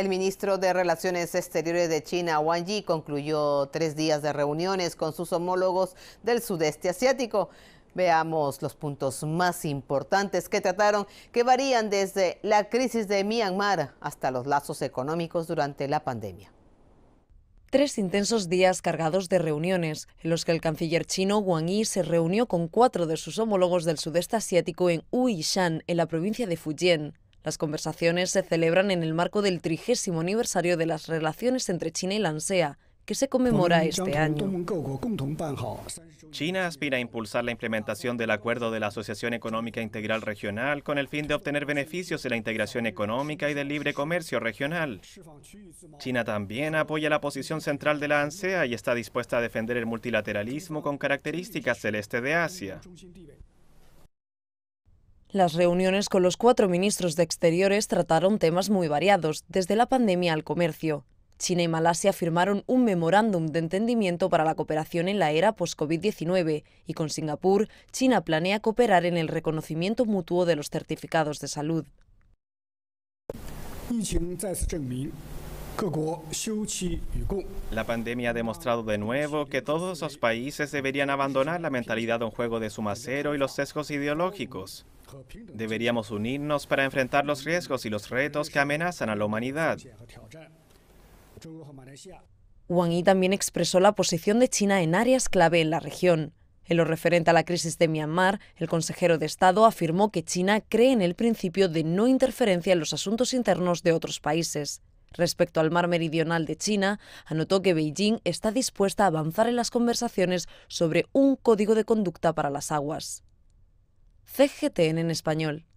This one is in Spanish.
El ministro de Relaciones Exteriores de China, Wang Yi, concluyó tres días de reuniones con sus homólogos del sudeste asiático. Veamos los puntos más importantes que trataron, que varían desde la crisis de Myanmar hasta los lazos económicos durante la pandemia. Tres intensos días cargados de reuniones, en los que el canciller chino Wang Yi se reunió con cuatro de sus homólogos del sudeste asiático en Uishan, en la provincia de Fujian. Las conversaciones se celebran en el marco del trigésimo aniversario de las relaciones entre China y la ANSEA, que se conmemora este año. China aspira a impulsar la implementación del acuerdo de la Asociación Económica Integral Regional con el fin de obtener beneficios de la integración económica y del libre comercio regional. China también apoya la posición central de la ANSEA y está dispuesta a defender el multilateralismo con características del este de Asia. Las reuniones con los cuatro ministros de Exteriores trataron temas muy variados, desde la pandemia al comercio. China y Malasia firmaron un memorándum de entendimiento para la cooperación en la era post-COVID-19 y con Singapur, China planea cooperar en el reconocimiento mutuo de los certificados de salud. La pandemia ha demostrado de nuevo que todos los países deberían abandonar la mentalidad de un juego de cero y los sesgos ideológicos. Deberíamos unirnos para enfrentar los riesgos y los retos que amenazan a la humanidad. Wang Yi también expresó la posición de China en áreas clave en la región. En lo referente a la crisis de Myanmar, el consejero de Estado afirmó que China cree en el principio de no interferencia en los asuntos internos de otros países Respecto al mar meridional de China, anotó que Beijing está dispuesta a avanzar en las conversaciones sobre un código de conducta para las aguas. CGTN en español.